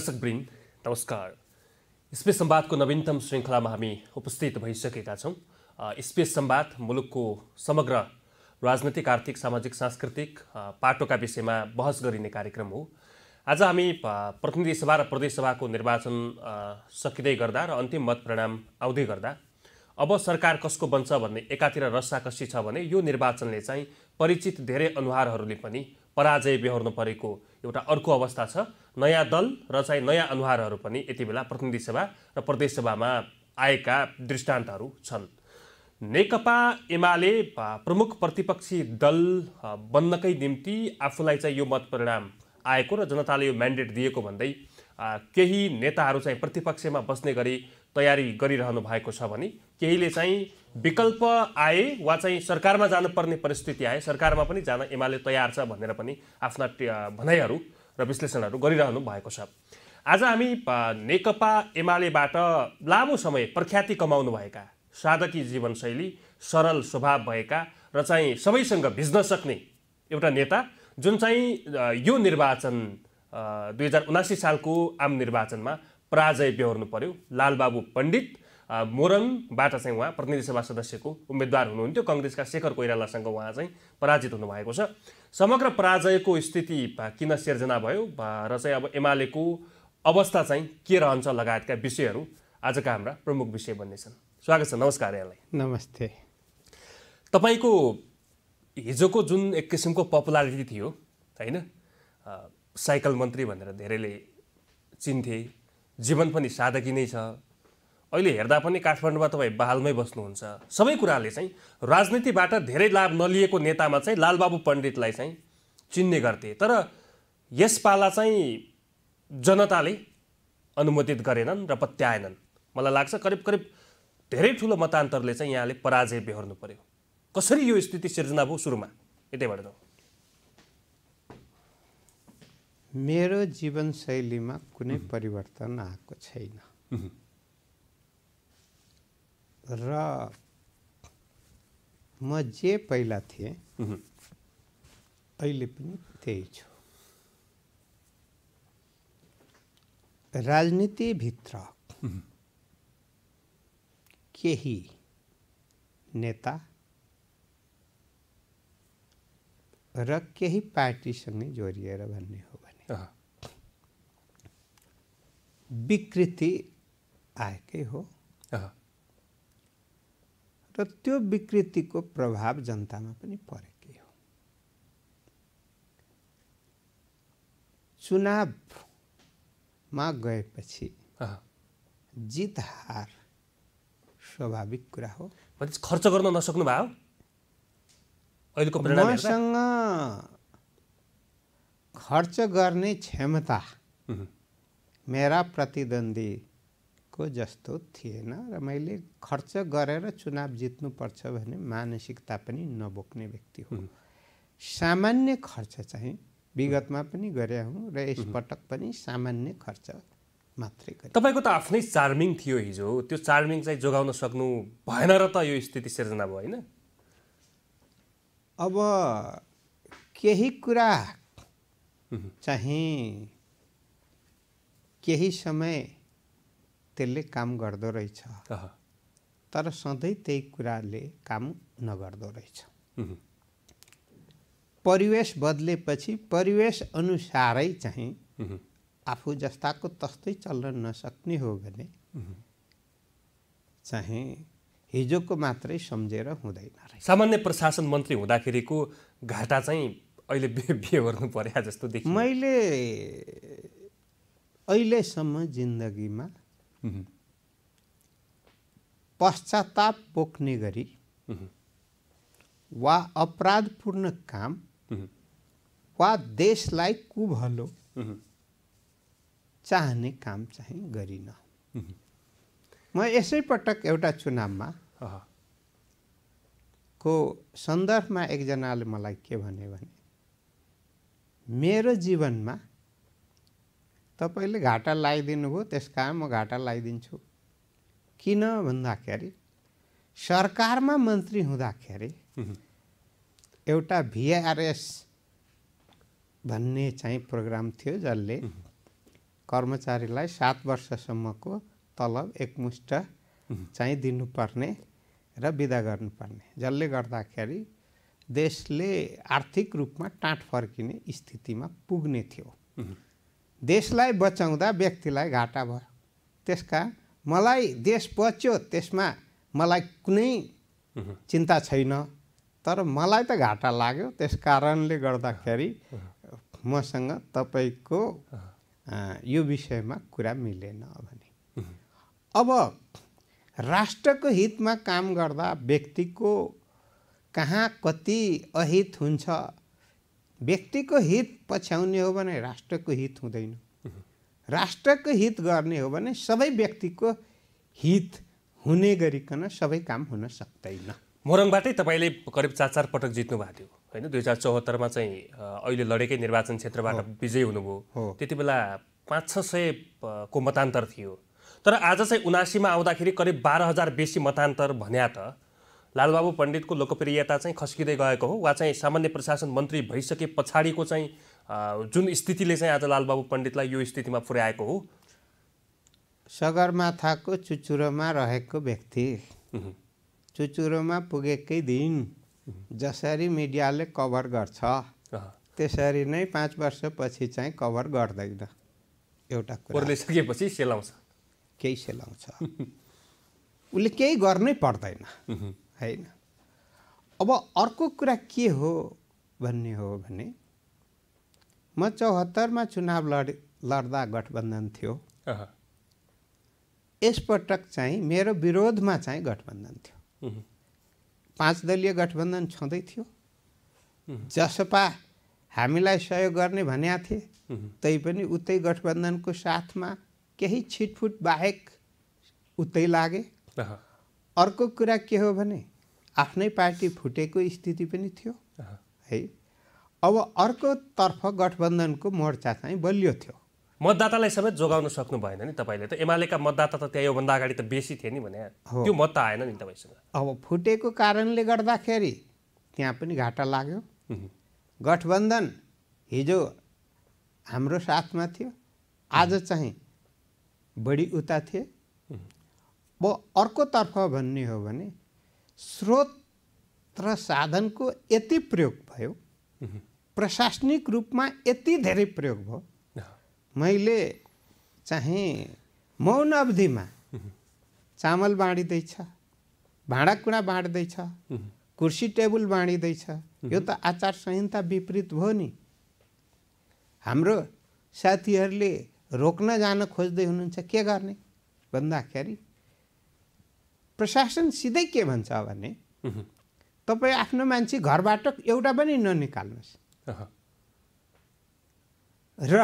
दर्शकवृन्द नमस्कार स्पेस सम्वादको नवीनतम श्रृङ्खलामा हामी उपस्थित भइसकेका छौँ स्पेस सम्वाद मुलुकको समग्र राजनैतिक आर्थिक सामाजिक सांस्कृतिक पाटोका विषयमा बहस गरिने कार्यक्रम हो आज हामी प्रतिनिधि सभा र प्रदेशसभाको निर्वाचन सकिँदै गर्दा र अन्तिम मत परिणाम आउँदै गर्दा अब सरकार कसको बन्छ भन्ने एकातिर रस्साकसी छ भने यो निर्वाचनले चाहिँ परिचित धेरै अनुहारहरूले पनि पराजय बेहोर्नु परेको एउटा अर्को अवस्था छ नयाँ दल र चाहिँ नयाँ अनुहारहरू पनि यति बेला प्रतिनिधि सभा र प्रदेश सभामा आएका दृष्टान्तहरू छन् नेकपा एमाले प्रमुख प्रतिपक्षी दल बन्नकै निम्ति आफूलाई चाहिँ यो मतपरिणाम आएको र जनताले यो म्यान्डेट दिएको भन्दै केही नेताहरू चाहिँ प्रतिपक्षमा बस्ने गरी तयारी गरिरहनु भएको छ भने केहीले चाहिँ विकल्प आए वा चाहिँ सरकारमा जानुपर्ने परिस्थिति आए सरकारमा पनि जान एमाले तयार छ भनेर पनि आफ्ना भनाइहरू र विश्लेषणहरू गरिरहनु भएको छ आज हामी नेकपा एमालेबाट लामो समय प्रख्याति कमाउनुभएका साधकी जीवनशैली सरल स्वभाव भएका र चाहिँ सबैसँग भिज्न सक्ने एउटा नेता जुन चाहिँ यो निर्वाचन दुई हजार उनासी सालको आम निर्वाचनमा पराजय बेहोर्नु पर्यो लालबाबु पण्डित मोरङबाट चाहिँ उहाँ प्रतिनिधि सभा सदस्यको उम्मेद्वार हुनुहुन्थ्यो कङ्ग्रेसका शेखर कोइरालासँग उहाँ चाहिँ पराजित हुनुभएको छ समग्र पराजयको स्थिति किन सिर्जना भयो र चाहिँ अब एमालेको अवस्था चाहिँ के रहन्छ लगायतका विषयहरू आजका हाम्रा प्रमुख विषय बन्नेछन् स्वागत छ नमस्कार यहाँलाई नमस्ते तपाईँको हिजोको जुन एक किसिमको पपुलारिटी थियो होइन साइकल मन्त्री भनेर धेरैले चिन्थे जीवन पनि साधकी नै छ अहिले हेर्दा पनि काठमाडौँमा तपाईँ बहालमै बस्नुहुन्छ सबै कुराले चाहिँ राजनीतिबाट धेरै लाभ नलिएको नेतामा चाहिँ लालबाबु पण्डितलाई चाहिँ चिन्ने गर्थे तर यस पाला चाहिँ जनताले अनुमोदित गरेनन् र पत्याएनन् मलाई लाग्छ करिब करिब धेरै ठुलो मतान्तरले चाहिँ यहाँले पराजय बेहोर्नु पर्यो कसरी यो स्थिति सिर्जना भयो सुरुमा यतैबाट मेरो जीवनशैलीमा कुनै परिवर्तन आएको छैन रे पैला थे अच्छु राजनीति भित्र के ही नेता रही पार्टी संग जोड़िए भन्ने हो भने विकृति आएक हो र त्यो विकृतिको प्रभाव जनतामा पनि परेकै हो चुनावमा गएपछि जित हार स्वाभाविक कुरा हो खर्च गर्न नसक्नु भयो मसँग खर्च गर्ने क्षमता मेरा प्रतिद्वन्दी को जस्तो थिएन र मैले खर्च गरेर चुनाव जित्नुपर्छ भने मानसिकता पनि नबोक्ने व्यक्ति हुँ सामान्य खर्च चाहिँ विगतमा पनि गरे हुँ र यसपटक पनि सामान्य खर्च मात्रै गरे तपाईँको त आफ्नै चार्मिङ थियो हिजो त्यो चार्मिङ चाहिँ जोगाउन सक्नु भएन र त यो स्थिति सिर्जना भयो होइन अब केही कुरा चाहिँ केही समय त्यसले काम गर्दो रहेछ तर सधैँ त्यही कुराले काम नगर्दो रहेछ परिवेश बदलेपछि परिवेश अनुसारै चाहिँ आफू जस्ताको तस्तै चल्न नसक्ने हो भने चाहिँ हिजोको मात्रै सम्झेर हुँदैन रहेछ सामान्य प्रशासन मन्त्री हुँदाखेरिको घाटा चाहिँ अहिले बिहे गर्नु पर्या जस्तो देखेँ मैले अहिलेसम्म जिन्दगीमा पश्चाताप बोक्ने गरी वा अपराधपूर्ण काम वा देशलाई कुभलो चाहने काम चाहिँ गरिन म यसै पटक एउटा चुनावमा को सन्दर्भमा एकजनाले मलाई के भन्यो भने मेरो जीवनमा तपाईँले घाटा लगाइदिनुभयो त्यस कारण म घाटा लगाइदिन्छु किन भन्दाखेरि सरकारमा मन्त्री हुँदाखेरि एउटा भिआरएस भन्ने चाहिँ प्रोग्राम थियो जसले कर्मचारीलाई सात वर्षसम्मको तलब एकमुष्ट चाहिँ दिनुपर्ने र विदा गर्नुपर्ने जसले गर्दाखेरि देशले आर्थिक रूपमा टाँट फर्किने स्थितिमा पुग्ने थियो देशलाई बचाउँदा व्यक्तिलाई घाटा भयो त्यसका मलाई देश बच्यो त्यसमा मलाई कुनै चिन्ता छैन तर मलाई त घाटा लाग्यो त्यस कारणले गर्दाखेरि मसँग तपाईँको यो विषयमा कुरा मिलेन भने अब राष्ट्रको हितमा काम गर्दा व्यक्तिको कहाँ कति अहित हुन्छ व्यक्तिको हित पछ्याउने हो भने राष्ट्रको हित हुँदैन राष्ट्रको हित गर्ने हो भने सबै व्यक्तिको हित हुने गरिकन सबै काम हुन सक्दैन मोरङबाटै तपाईँले करिब चार चार पटक जित्नु भएको थियो होइन दुई हजार चौहत्तरमा चाहिँ अहिले लडेकै निर्वाचन क्षेत्रबाट विजयी हुनुभयो त्यति बेला पाँच छ सय को मतान्तर थियो तर आज चाहिँ उनासीमा आउँदाखेरि करिब बाह्र हजार बेसी मतान्तर भन्या त लालबाबु पण्डितको लोकप्रियता चाहिँ खस्किँदै गएको हो वा चाहिँ सामान्य प्रशासन मन्त्री भइसके पछाडिको चाहिँ जुन स्थितिले चाहिँ आज लालबाबु पण्डितलाई यो स्थितिमा पुर्याएको हो सगरमाथाको चुचुरोमा रहेको व्यक्ति चुचुरोमा पुगेकै दिन जसरी मिडियाले कभर गर्छ त्यसरी नै पाँच वर्षपछि चाहिँ कभर गर्दैन एउटा कुरा सेलाउँछ केही सेलाउँछ उसले केही गर्नै पर्दैन होइन अब अर्को कुरा के हो भन्ने हो भने म चौहत्तरमा चुनाव लड लड्दा गठबन्धन थियो यसपटक चाहिँ मेरो विरोधमा चाहिँ गठबन्धन थियो पाँच दलीय गठबन्धन छँदै थियो जसपा हामीलाई सहयोग गर्ने भनेका थिए तैपनि उतै गठबन्धनको साथमा केही छिटफुट बाहेक उतै लागे अर्को कुरा के हो भने आफ्नै पार्टी फुटेको स्थिति पनि थियो है अब अर्कोतर्फ गठबन्धनको मोर्चा चाहिँ बलियो थियो मतदातालाई समेत जोगाउन सक्नु भएन नि तपाईँले त एमालेका मतदाता त त्यहाँ योभन्दा अगाडि त बेसी थिए नि भने त्यो मत त आएन नि तपाईँसँग अब फुटेको कारणले गर्दाखेरि त्यहाँ पनि घाटा लाग्यो गठबन्धन हिजो हाम्रो साथमा थियो आज चाहिँ बढी उता थिए म अर्कोतर्फ भन्ने हो भने स्रोत र साधनको यति प्रयोग भयो प्रशासनिक रूपमा यति धेरै प्रयोग भयो मैले चाहिँ मौन अवधिमा चामल बाँडिँदैछ भाँडाकुँडा बाँड्दैछ कुर्सी टेबल बाँडिँदैछ यो त आचार संहिता विपरीत भयो नि हाम्रो साथीहरूले रोक्न जान खोज्दै हुनुहुन्छ के गर्ने भन्दाखेरि प्रशासन सिधै के भन्छ भने तपाईँ आफ्नो मान्छे घरबाट एउटा पनि ननिकाल्नुहोस् र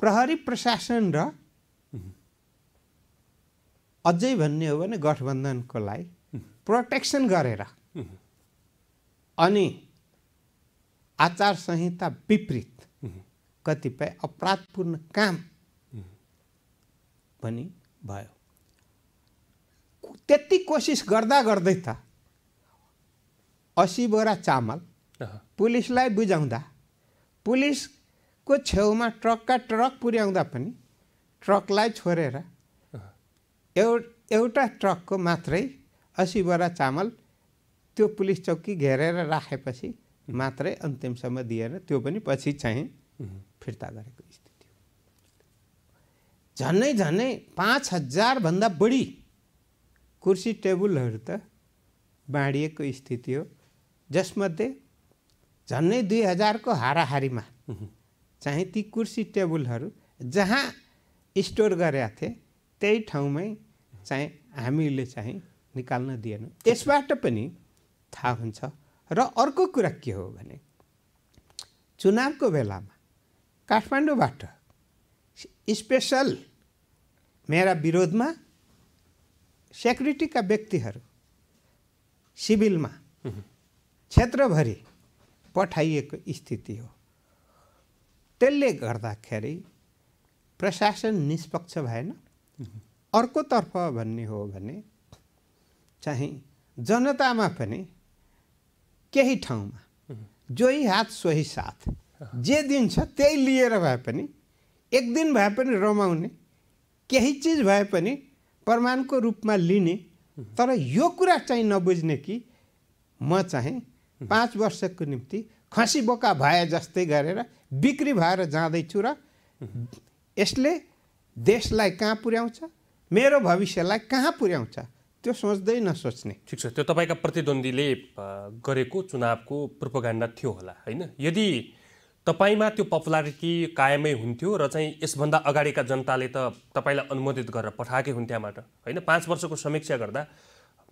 प्रहरी प्रशासन र अझै भन्ने हो भने गठबन्धनको लागि प्रोटेक्सन गरेर अनि आचार संहिता विपरीत कतिपय अपराधपूर्ण काम पनि भयो त्यति कोसिस गर्दा गर्दै त असी बोरा चामल पुलिसलाई बुझाउँदा पुलिसको छेउमा ट्रकका ट्रक पुर्याउँदा पनि ट्रकलाई छोडेर एउ एउटा ट्रकको मात्रै असी बोरा चामल त्यो पुलिस चौकी घेरेर राखेपछि मात्रै अन्तिमसम्म दिएर त्यो पनि पछि चाहिँ फिर्ता गरेको स्थिति हो झन्नै झन्नै पाँच हजारभन्दा बढी कुर्सी टेबुलहरू त बाँडिएको स्थिति हो जसमध्ये झन्नै दुई हजारको हाराहारीमा चाहिँ ती कुर्सी टेबुलहरू जहाँ स्टोर गरेका थिए त्यही ठाउँमै चाहिँ हामीले चाहिँ निकाल्न दिएन त्यसबाट पनि थाहा हुन्छ र अर्को कुरा के हो भने चुनावको बेलामा काठमाडौँबाट स्पेसल मेरा विरोधमा सेक्युरिटीका व्यक्तिहरू सिभिलमा क्षेत्रभरि पठाइएको स्थिति हो त्यसले गर्दाखेरि प्रशासन निष्पक्ष भएन अर्कोतर्फ भन्ने हो भने चाहिँ जनतामा पनि केही ठाउँमा जोही हात सोही साथ जे दिन छ त्यही लिएर भए पनि एक दिन भए पनि रमाउने केही चिज भए पनि प्रमाणको रूपमा लिने तर यो कुरा चाहिँ नबुझ्ने कि म चाहिँ पाँच वर्षको निम्ति खसी बोका भए जस्तै गरेर बिक्री भएर जाँदैछु र यसले देशलाई कहाँ पुर्याउँछ मेरो भविष्यलाई कहाँ पुर्याउँछ त्यो सोच्दै नसोच्ने ठिक छ त्यो तपाईँका प्रतिद्वन्दीले गरेको चुनावको प्रोपोगान्डा थियो होला होइन यदि तपाईँमा त्यो पपुलारिटी कायमै हुन्थ्यो र चाहिँ यसभन्दा अगाडिका जनताले त तपाईँलाई अनुमोदित गरेर पठाएकै हुन् त्यहाँबाट होइन पाँच वर्षको समीक्षा गर्दा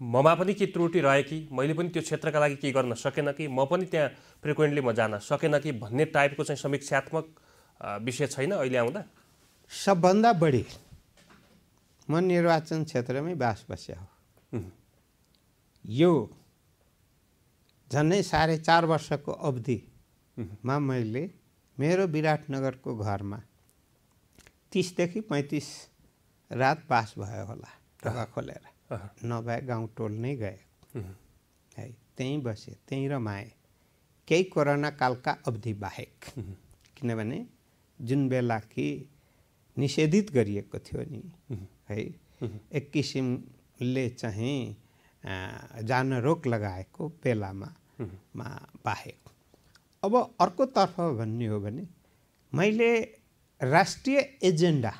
ममा पनि के त्रुटि रह्यो कि मैले पनि त्यो क्षेत्रका लागि के गर्न सकेन कि म पनि त्यहाँ फ्रिक्वेन्टली म जान सकेन कि भन्ने टाइपको चाहिँ समीक्षात्मक विषय छैन अहिले आउँदा सबभन्दा बढी म निर्वाचन क्षेत्रमै बास बस्या हो यो झन्नै साढे चार वर्षको अवधि मा मैले मेरो विराटनगरको घरमा तिसदेखि पैँतिस रात पास भयो होला ढोका खोलेर नभए गाउँ टोल नै गए है त्यहीँ बसेँ त्यहीँ रमाएँ केही कोरोना कालका अवधि बाहेक किनभने जुन बेला कि निषेधित गरिएको थियो नि है एक किसिमले चाहिँ जान रोक लगाएको बेलामा मा बाहेक अब अर्कोतर्फ भन्ने हो भने मैले राष्ट्रिय एजेन्डा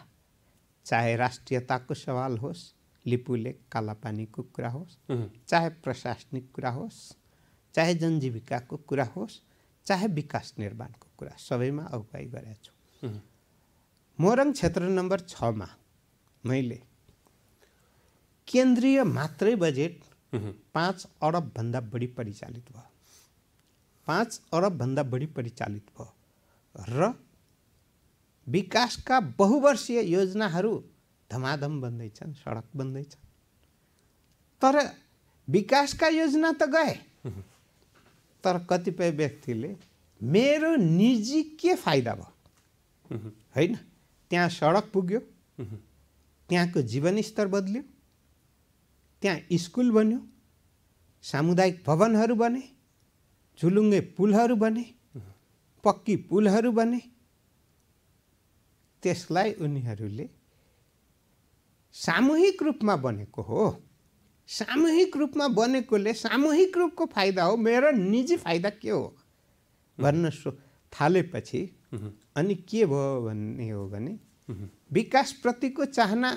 चाहे राष्ट्रियताको सवाल होस् लिपुले कालापानीको कुरा होस् चाहे प्रशासनिक कुरा होस् चाहे जनजीविकाको कुरा होस् चाहे विकास निर्माणको कुरा सबैमा अगुवाई गरेको छु मोरङ क्षेत्र नम्बर छमा मैले केन्द्रीय मात्रै बजेट पाँच अरबभन्दा बढी परिचालित भयो पाँच अरबभन्दा बढी परिचालित भयो र विकासका बहुवर्षीय योजनाहरू धमाधम बन्दैछन् सडक बन्दैछन् तर विकासका योजना त गए तर कतिपय व्यक्तिले मेरो निजी के फाइदा भयो होइन त्यहाँ सडक पुग्यो त्यहाँको जीवनस्तर बदल्यो त्यहाँ स्कुल बन्यो सामुदायिक भवनहरू बने झुलुङ्गे पुलहरू बने पक्की पुलहरू बने त्यसलाई उनीहरूले सामूहिक रूपमा बनेको हो सामूहिक रूपमा बनेकोले सामूहिक रूपको फाइदा हो मेरो निजी फाइदा के हो भन्न सो थालेपछि अनि के भयो भन्ने हो भने विकासप्रतिको चाहना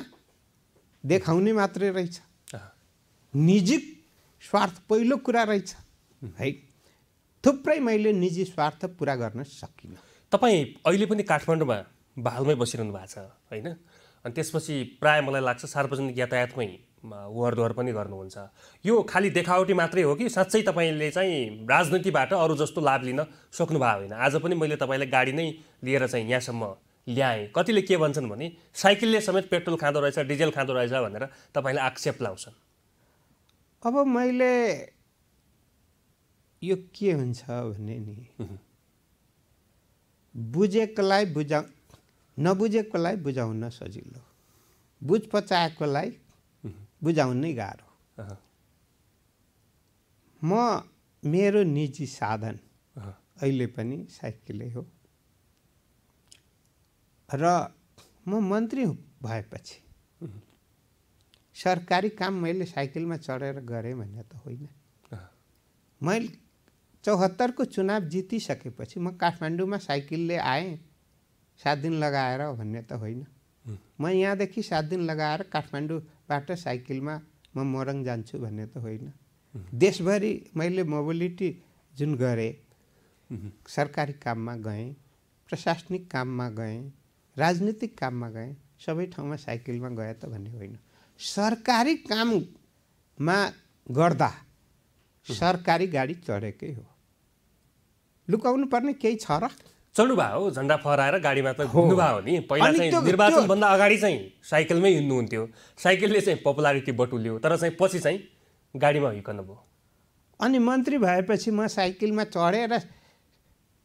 देखाउने मात्रै रहेछ निजी स्वार्थ पहिलो कुरा रहेछ है थुप्रै मैले निजी स्वार्थ पुरा गर्न सकिनँ तपाईँ अहिले पनि काठमाडौँमा भालमै बसिरहनु भएको छ होइन अनि त्यसपछि प्राय मलाई लाग्छ सार्वजनिक यातायातमै वर दोहोर पनि गर्नुहुन्छ यो खालि देखावटी मात्रै हो कि साँच्चै तपाईँले चाहिँ राजनीतिबाट अरू जस्तो लाभ लिन सक्नु भएको होइन आज पनि मैले तपाईँलाई गाडी नै लिएर चाहिँ यहाँसम्म ल्याएँ कतिले के भन्छन् भने साइकलले समेत पेट्रोल खाँदो रहेछ डिजेल खाँदो रहेछ भनेर तपाईँले आक्षेप लाउँछन् अब मैले यो के हुन्छ भने नि बुझेकोलाई बुझाउ नबुझेकोलाई बुझाउन सजिलो बुझ पचाएकोलाई बुझाउनै गाह्रो म मेरो निजी साधन अहिले पनि साइकलै हो र म मन्त्री भएपछि सरकारी काम मैले साइकलमा चढेर गरेँ भन्ने त होइन मैले चौहत्तरको चुनाव जितिसकेपछि म काठमाडौँमा साइकलले आएँ सात दिन लगाएर भन्ने त होइन म यहाँदेखि सात दिन लगाएर काठमाडौँबाट साइकलमा म मोरङ जान्छु भन्ने त होइन देशभरि मैले मोबिलिटी जुन गरेँ सरकारी काममा गएँ प्रशासनिक काममा गएँ राजनीतिक काममा गएँ सबै ठाउँमा साइकलमा गएँ त भन्ने होइन सरकारी काममा गर्दा सरकारी गाडी चढेकै हो लुकाउनु पर्ने केही छ र चढ्नु भयो हो झन्डा फहराएर गाडीमा त घुम्नु भयो नि पहिला चाहिँ निर्वाचनभन्दा अगाडि चाहिँ साइकलमै हिँड्नुहुन्थ्यो साइकलले चाहिँ पपुलारिटी बटुल्यो तर चाहिँ पछि चाहिँ गाडीमा हिर्कनु भयो अनि मन्त्री भएपछि म साइकलमा चढेर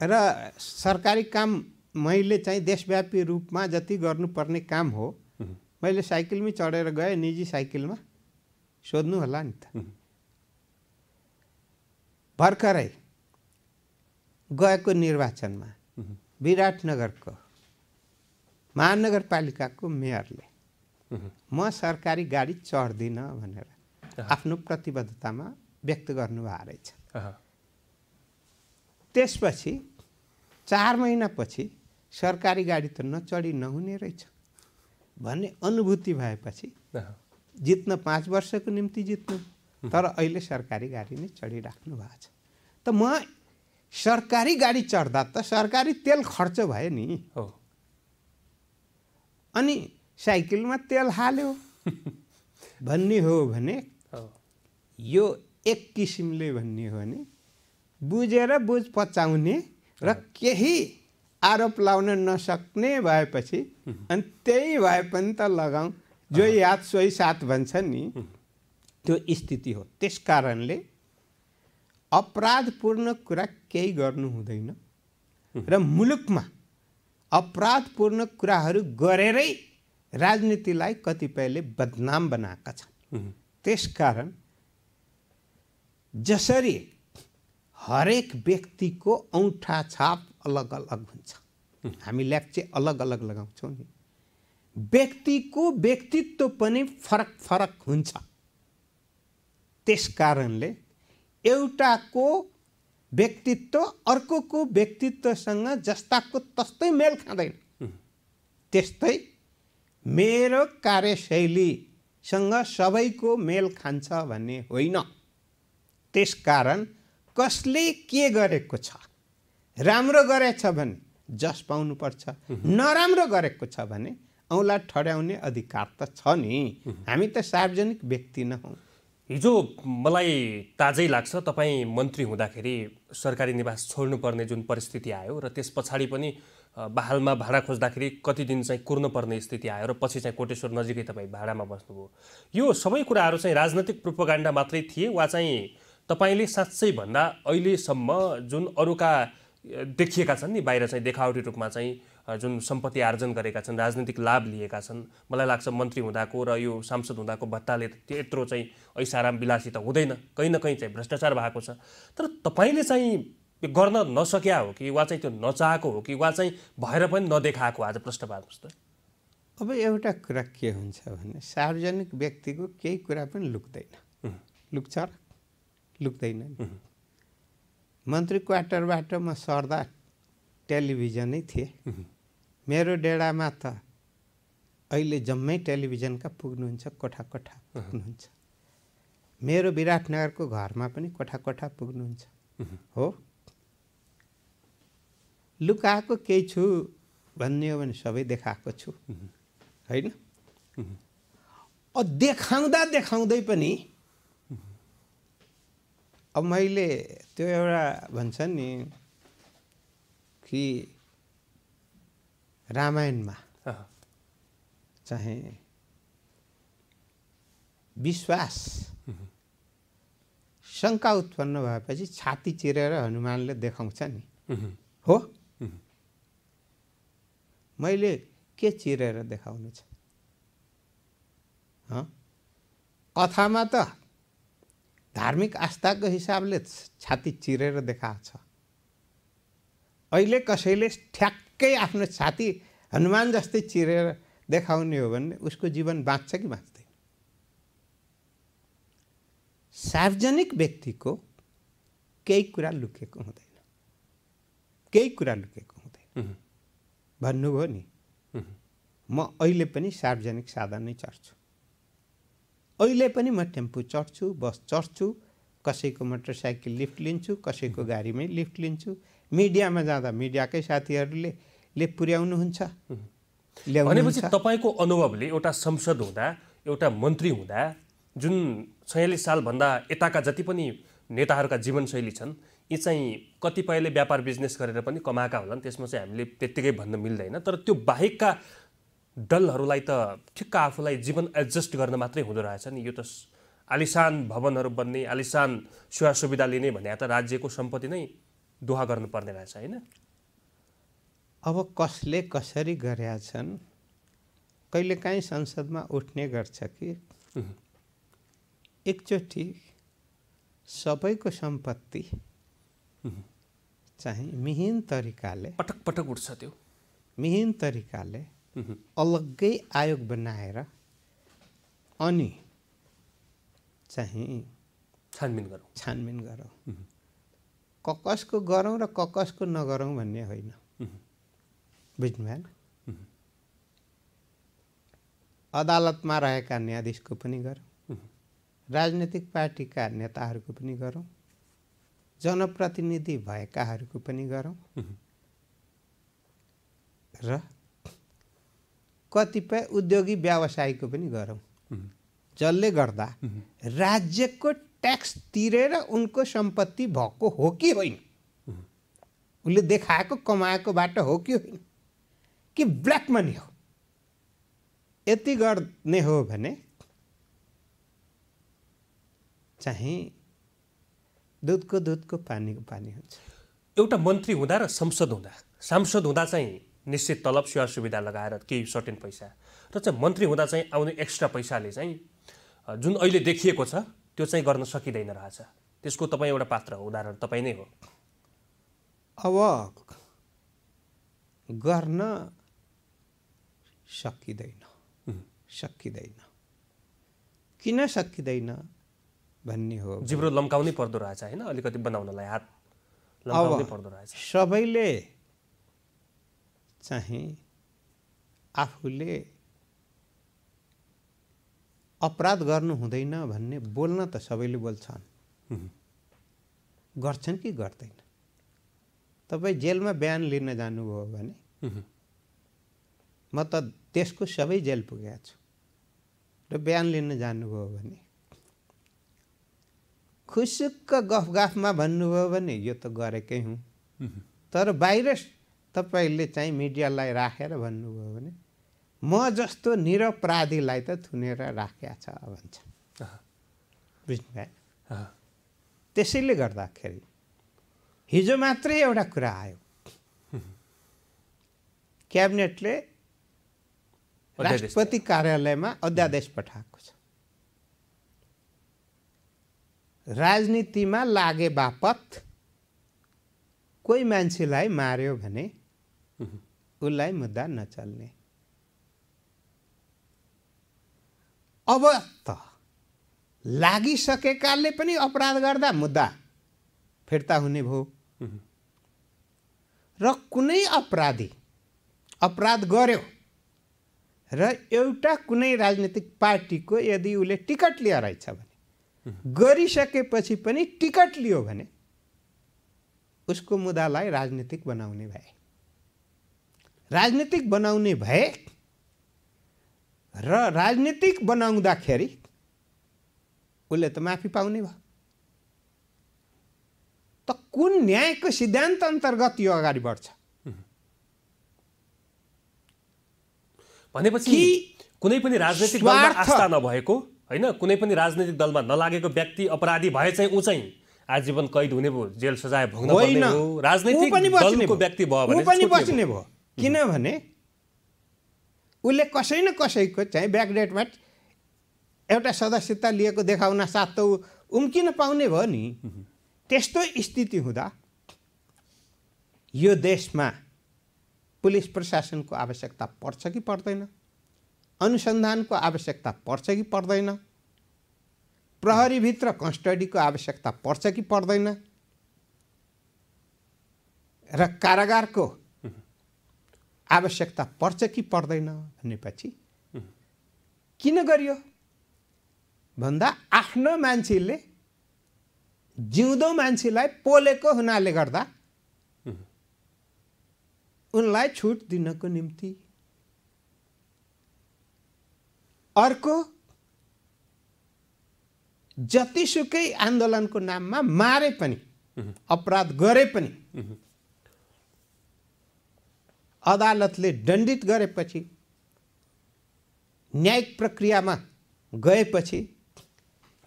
र सरकारी काम मैले चाहिँ देशव्यापी रूपमा जति गर्नुपर्ने काम हो मैले साइकलमै चढेर गएँ निजी साइकलमा सोध्नु होला नि त भर्खरै गएको निर्वाचनमा विराटनगरको महानगरपालिकाको मेयरले म सरकारी गाडी चढ्दिनँ भनेर आफ्नो प्रतिबद्धतामा व्यक्त गर्नुभएको रहेछ त्यसपछि चार महिनापछि सरकारी गाडी त नचढी नहुने रहेछ भन्ने अनुभूति भएपछि जित्न पाँच वर्षको निम्ति जित्नु तर अहिले सरकारी गाडी नै चढिराख्नु भएको छ त म सरकारी गाडी चढ्दा त सरकारी तेल खर्च भयो नि हो अनि साइकलमा तेल हाल्यो भन्ने हो भने यो एक किसिमले भन्ने हो भने बुझेर बुझ पचाउने र केही आरोप लाउन नसक्ने भएपछि अनि त्यही भए पनि त लगाउँ जो याद सोही साथ भन्छ नि त्यो स्थिति हो त्यस कारणले अपराधपूर्ण कुरा केही गर्नु हुँदैन र मुलुकमा अपराधपूर्ण कुराहरू गरेरै राजनीतिलाई कतिपयले बदनाम बनाएका छन् त्यसकारण जसरी हरेक व्यक्तिको औँठा छाप अलग अलग हुन्छ हामी ल्याप्चे अलग अलग लगाउँछौँ नि व्यक्तिको व्यक्तित्व पनि फरक फरक हुन्छ त्यस कारणले एउटाको व्यक्तित्व अर्कोको व्यक्तित्वसँग जस्ताको तस्तै मेल खाँदैन त्यस्तै मेरो कार्यशैलीसँग सबैको मेल खान्छ भन्ने होइन त्यस कारण कसले के गरेको छ राम्रो गरेछ भने जस पाउनुपर्छ नराम्रो गरेको छ भने औँला ठड्याउने अधिकार त छ नि हामी त सार्वजनिक व्यक्ति नहौँ हिजो मलाई ताजै लाग्छ तपाईँ मन्त्री हुँदाखेरि सरकारी निवास छोड्नुपर्ने जुन परिस्थिति आयो र त्यस पछाडि पनि बहालमा भाडा खोज्दाखेरि कति दिन चाहिँ कुर्नुपर्ने स्थिति आयो र पछि चाहिँ कोटेश्वर नजिकै तपाईँ भाडामा बस्नुभयो यो सबै कुराहरू चाहिँ राजनैतिक प्रोपोगान्डा मात्रै थिए वा चाहिँ तपाईँले साँच्चैभन्दा अहिलेसम्म जुन अरूका देखिएका छन् नि बाहिर चाहिँ देखावटी रूपमा चाहिँ जुन सम्पत्ति आर्जन गरेका छन् राजनीतिक लाभ लिएका छन् मलाई लाग्छ मन्त्री हुँदाको र यो सांसद हुँदाको भत्ताले त्यो यत्रो चाहिँ ऐसाराम विलासी त हुँदैन कहीँ न कहीँ चाहिँ भ्रष्टाचार भएको छ तर तपाईँले चाहिँ यो गर्न नसक्या हो कि वा चाहिँ त्यो नचाहेको हो कि वा चाहिँ भएर पनि नदेखाएको आज प्रश्न पार्नुहोस् त अब एउटा कुरा के हुन्छ भने सार्वजनिक व्यक्तिको केही कुरा पनि लुक्दैन लुक्छ र लुक्दैन मन्त्री क्वार्टरबाट म सर्दा टेलिभिजनै थिएँ मेरो डेडामा त अहिले जम्मै टेलिभिजनका पुग्नुहुन्छ कोठा कोठा पुग्नुहुन्छ मेरो विराटनगरको घरमा पनि कोठा कोठा पुग्नुहुन्छ हो लुकाएको केही छु भन्ने हो भने सबै देखाएको छु होइन देखाउँदा देखाउँदै पनि अब मैले त्यो एउटा भन्छ नि कि रामायणमा चाहिँ विश्वास शङ्का उत्पन्न भएपछि छाती चिरेर हनुमानले देखाउँछ नि हो मैले के चिरेर देखाउनु छ कथामा त धार्मिक आस्थाको हिसाबले छाती चिरेर देखाएको छ अहिले कसैले ठ्याक्क ठ्याक्कै आफ्नो छाती हनुमान जस्तै चिरेर देखाउने हो भने उसको जीवन बाँच्छ कि बाँच्दैन सार्वजनिक व्यक्तिको केही कुरा लुकेको हुँदैन केही कुरा लुकेको हुँदैन भन्नुभयो नि म अहिले पनि सार्वजनिक साधन नै चढ्छु अहिले पनि म टेम्पू चढ्छु बस चढ्छु कसैको मोटरसाइकल लिफ्ट लिन्छु कसैको गाडीमै लिफ्ट लिन्छु मिडियामा जाँदा मिडियाकै साथीहरूले ले पुर्याउनुहुन्छ भनेपछि तपाईँको अनुभवले एउटा संसद हुँदा एउटा मन्त्री हुँदा जुन छयालिस सालभन्दा यताका जति पनि नेताहरूका जीवनशैली छन् यी चाहिँ कतिपयले व्यापार बिजनेस गरेर पनि कमाएका होलान् त्यसमा चाहिँ हामीले त्यत्तिकै भन्न मिल्दैन तर त्यो बाहेकका दलहरूलाई त ठिक्क आफूलाई जीवन एडजस्ट गर्न मात्रै हुँदो रहेछ नि यो त आलिसान भवनहरू बन्ने आलिसान सेवा सुविधा लिने भने त राज्यको सम्पत्ति नै दुहा गर्नुपर्ने रहेछ होइन अब कसले कसरी गरेका छन् कहिलेकाहीँ संसदमा उठ्ने गर्छ कि एकचोटि सबैको सम्पत्ति चाहिँ मिहिन तरिकाले पटक पटक उठ्छ त्यो मिहिन तरिकाले अलग्गै आयोग बनाएर अनि चाहिँ छानबिन गरौँ छानबिन गरौँ ककसको गरौँ र ककसको नगरौँ भन्ने होइन बुझ्नु भएन अदालतमा रहेका न्यायाधीशको पनि गरौँ राजनैतिक पार्टीका नेताहरूको पनि गरौँ जनप्रतिनिधि भएकाहरूको पनि गरौँ र कतिपय उद्योगी व्यवसायीको पनि गरौँ जसले गर्दा राज्यको ट्याक्स तिरेर उनको सम्पत्ति भएको हो कि होइन उसले देखाएको कमाएकोबाट हो कि होइन कि ब्ल्याक मनी हो यति गर्ने हो भने चाहिँ दुधको दुधको पानीको पानी हुन्छ एउटा मन्त्री हुँदा र संसद हुँदा सांसद हुँदा चाहिँ निश्चित तलब सेवा सुविधा लगाएर केही सर्टेन पैसा र चाहिँ मन्त्री हुँदा चाहिँ आउने एक्स्ट्रा पैसाले चाहिँ जुन अहिले देखिएको छ त्यो चाहिँ गर्न सकिँदैन रहेछ त्यसको तपाईँ एउटा पात्र हो उदाहरण तपाईँ नै हो अब गर्न सकिँदैन सकिँदैन किन सकिँदैन भन्ने हो जिब्रो लम्काउनै पर्दो रहेछ होइन अलिकति बनाउनलाई हात लम्काउनै पर्दो रहेछ सबैले चाहिँ आफूले अपराध गर्नु हुँदैन भन्ने बोल्न त सबैले बोल्छन् गर्छन् कि गर्दैन तपाईँ जेलमा बिहान लिन जानुभयो भने म त देशको सबै जेल पुगेको छु र बिहान लिन जानुभयो भने खुसुक्क गफगाफमा भन्नुभयो भने यो त गरेकै हुँ तर बाहिर तपाईँले चाहिँ मिडियालाई राखेर भन्नुभयो भने म जस्तो निरपराधीलाई त थुनेर राखेको छ भन्छ बुझ्नुभयो त्यसैले गर्दाखेरि हिजो मात्रै एउटा कुरा आयो क्याबिनेटले राष्ट्रपति कार्यालयमा अध्यादेश पठाएको छ राजनीतिमा लागे बापत कोही मान्छेलाई मार्यो भने उसलाई मुद्दा नचल्ने अब त लागिसकेकाले पनि अपराध गर्दा मुद्दा फिर्ता हुने भयो र कुनै अपराधी अपराध गर्यो र एउटा कुनै राजनीतिक पार्टीको यदि उसले टिकट लिएर रहेछ भने गरिसकेपछि पनि टिकट लियो भने उसको मुद्दालाई राजनीतिक बनाउने भए राजनीतिक बनाउने भए र राजनीतिक बनाउँदाखेरि उसले त माफी पाउने भयो त कुन न्यायको सिद्धान्त अन्तर्गत यो अगाडि बढ्छ भनेपछि कुनै पनि राजनैतिक आस्था नभएको होइन कुनै पनि राजनीतिक दलमा नलागेको व्यक्ति अपराधी भए चाहिँ ऊ चाहिँ आजीवन कैद हुने भयो जेल सजाय भोग्न राजनीतिक दलको व्यक्ति भयो भने पनि बस्ने किनभने उसले कसै न कसैको चाहिँ ब्याकडेटमा एउटा सदस्यता लिएको देखाउन साथ त उम्किन पाउने भयो नि त्यस्तो स्थिति हुँदा यो देशमा पुलिस प्रशासनको आवश्यकता पर्छ कि पर्दैन अनुसन्धानको आवश्यकता पर्छ कि पर्दैन प्रहरीभित्र कस्टडीको आवश्यकता पर्छ कि पर्दैन र कारागारको आवश्यकता पर्छ कि पर्दैन भनेपछि किन गरियो भन्दा आफ्नो मान्छेले जिउँदो मान्छेलाई पोलेको हुनाले गर्दा उनलाई छुट दिनको निम्ति अर्को जतिसुकै आन्दोलनको नाममा मारे पनि अपराध गरे पनि अदालतले दण्डित गरेपछि न्यायिक प्रक्रियामा गएपछि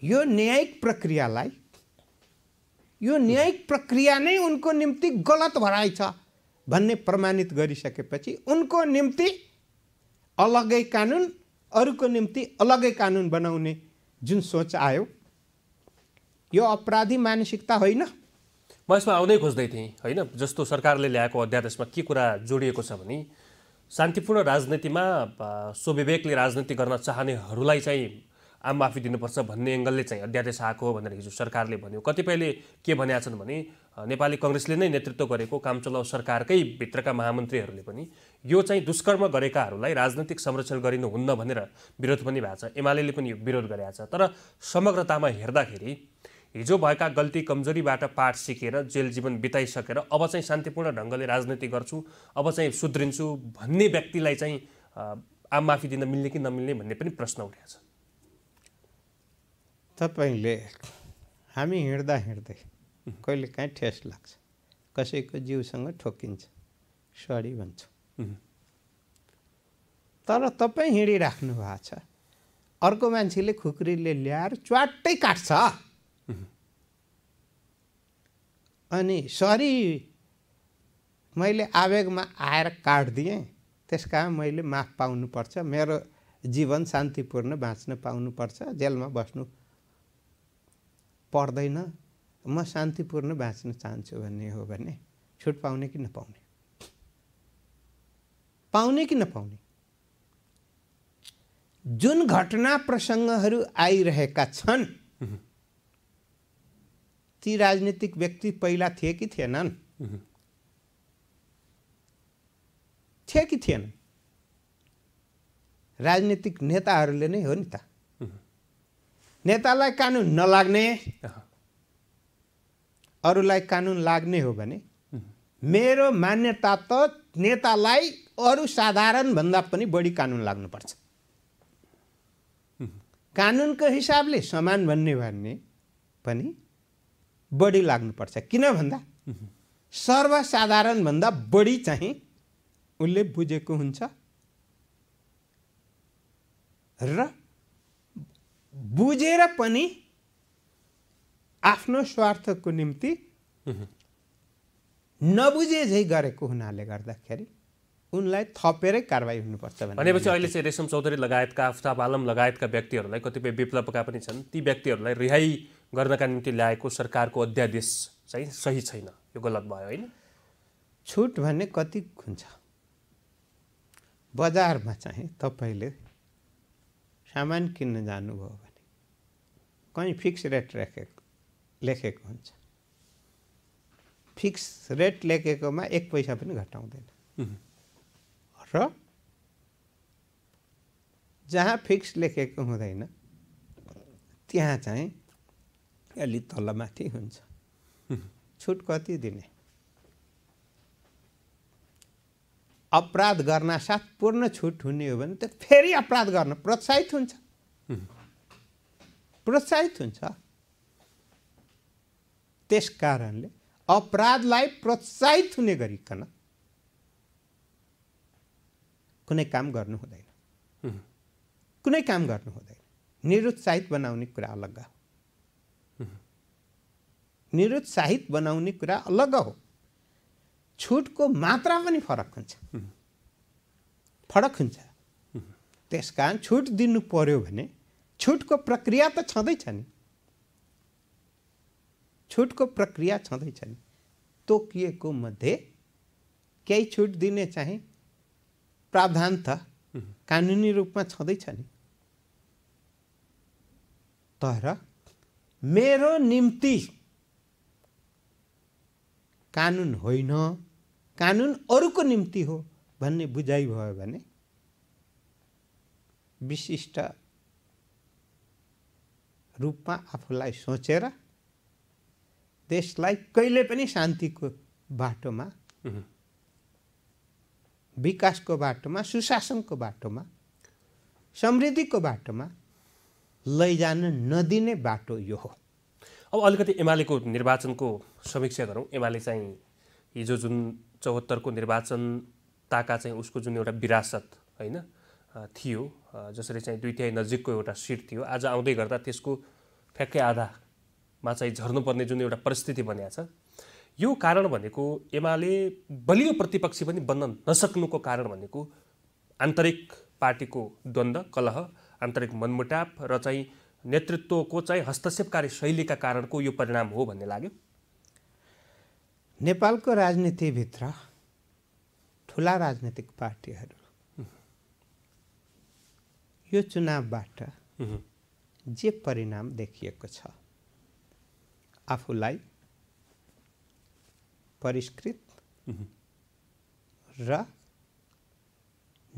यो न्यायिक प्रक्रियालाई यो न्यायिक प्रक्रिया नै उनको निम्ति गलत भराइ छ भन्ने प्रमाणित गरिसकेपछि उनको निम्ति अलगै कानुन अरूको निम्ति अलगै कानुन बनाउने जुन सोच आयो यो अपराधी मानसिकता होइन म यसमा आउँदै खोज्दै थिएँ होइन जस्तो सरकारले ल्याएको अध्यादेशमा के कुरा जोडिएको छ भने शान्तिपूर्ण राजनीतिमा स्वविवेकले राजनीति गर्न चाहनेहरूलाई चाहिँ आम माफी दिनुपर्छ भन्ने एङ्गलले चाहिँ अध्यादेश आएको भनेर हिजो सरकारले भन्यो कतिपयले के भनेका छन् भने नेपाली कङ्ग्रेसले नै नेतृत्व गरेको कामचलाउ सरकारकै भित्रका महामन्त्रीहरूले पनि यो चाहिँ दुष्कर्म गरेकाहरूलाई राजनैतिक संरक्षण गरिनुहुन्न भनेर विरोध पनि भएको छ एमाले पनि यो विरोध गरेका छ तर समग्रतामा हेर्दाखेरि हिजो भएका गल्ती कमजोरीबाट पाठ सिकेर जेल जीवन बिताइसकेर अब चाहिँ शान्तिपूर्ण ढङ्गले राजनीति गर्छु अब चाहिँ सुध्रिन्छु भन्ने व्यक्तिलाई चाहिँ आम माफी दिन मिल्ने कि नमिल्ने भन्ने पनि प्रश्न उठेको छ तपाईँले हामी हिँड्दा हिँड्दै कहिले काहीँ ठेस लाग्छ कसैको जिउसँग ठोकिन्छ सरी भन्छौँ तर तपाईँ हिँडिराख्नु भएको छ अर्को मान्छेले खुकुरीले ल्याएर च्वाट्टै काट्छ अनि सरी मैले आवेगमा आएर काटिदिएँ त्यस कारण मैले माफ पाउनुपर्छ मेरो जीवन शान्तिपूर्ण बाँच्न पाउनुपर्छ जेलमा बस्नु पर्दैन म शान्तिपूर्ण बाँच्न चाहन्छु भन्ने हो भने छुट पाउने कि नपाउने पाउने कि नपाउने जुन घटना प्रसङ्गहरू आइरहेका छन् ती राजनीतिक व्यक्ति पहिला थिए कि थिएनन् थिए कि थिएन राजनीतिक नेताहरूले नै हो नि त नेतालाई कानुन नलाग्ने अरूलाई कानुन लाग्ने हो भने मेरो मान्यता त नेतालाई अरू साधारणभन्दा पनि बढी कानुन लाग्नुपर्छ कानुनको हिसाबले समान भन्ने भन्ने पनि बढी लाग्नुपर्छ किन भन्दा सर्वसाधारणभन्दा बढी चाहिँ उसले बुझेको हुन्छ र बुझेर पनि आफ्नो स्वार्थको निम्ति नबुझे झै गरेको हुनाले गर्दाखेरि उनलाई थपेरै कारवाही हुनुपर्छ भनेपछि अहिले चाहिँ रेशम चौधरी लगायतका आफ्ताब आलम लगायतका व्यक्तिहरूलाई कतिपय विप्लवका पनि छन् ती व्यक्तिहरूलाई रिहाई गर्नका निम्ति ल्याएको सरकारको अध्यादेश चाहिँ सही छैन यो गलत भयो होइन छुट भन्ने कति हुन्छ बजारमा चाहिँ तपाईँले सामान किन्न जानुभयो भने कहीँ फिक्स रेट राखेको लेखेको हुन्छ फिक्स रेट लेखेकोमा एक पैसा पनि घटाउँदैन र जहाँ फिक्स लेखेको हुँदैन त्यहाँ चाहिँ अलि तलमाथि हुन्छ छुट कति दिने अपराध गर्न साथ पूर्ण छुट हुने हो भने त फेरि अपराध गर्न प्रोत्साहित हुन्छ प्रोत्साहित हुन्छ त्यस कारणले अपराधलाई प्रोत्साहित हुने गरिकन कुनै काम गर्नु हुँदैन कुनै काम गर्नु हुँदैन निरुत्साहित बनाउने कुरा अलग निरुत्साहित बनाउने कुरा अलग हो छुटको मात्रा पनि फरक हुन्छ फरक हुन्छ त्यस कारण छुट दिनु पर्यो भने छुटको प्रक्रिया त छँदैछ नि छुटको प्रक्रिया छँदैछ नि तोकिएको मध्ये केही छुट दिने चाहिँ प्रावधान त कानुनी रूपमा छँदैछ नि तर मेरो निम्ति कानुन होइन कानुन अरूको निम्ति हो भन्ने बुझाइ भयो भने विशिष्ट रूपमा आफूलाई सोचेर देशलाई कहिले पनि शान्तिको बाटोमा विकासको बाटोमा सुशासनको बाटोमा समृद्धिको बाटोमा लैजान नदिने बाटो यो हो अब अलिकति एमालेको निर्वाचनको समीक्षा गरौँ एमाले चाहिँ हिजो जुन चौहत्तरको निर्वाचन ताका चाहिँ उसको जुन एउटा विरासत होइन थियो जसरी चाहिँ दुई तिहाई नजिकको एउटा सिट थियो आज आउँदै गर्दा त्यसको ठ्याक्कै आधामा चाहिँ झर्नुपर्ने जुन एउटा परिस्थिति बनिएको छ यो कारण भनेको एमाले बलियो प्रतिपक्षी पनि बन्न नसक्नुको कारण भनेको आन्तरिक पार्टीको द्वन्द्व कलह आन्तरिक मनमुटाप र चाहिँ नेतृत्वको चाहिँ हस्तक्षेपकारी शैलीका कारणको यो परिणाम हो भन्ने लाग्यो नेपालको राजनीतिभित्र ठुला राजनीतिक पार्टीहरू यो चुनावबाट जे परिणाम देखिएको छ आफूलाई परिष्कृत र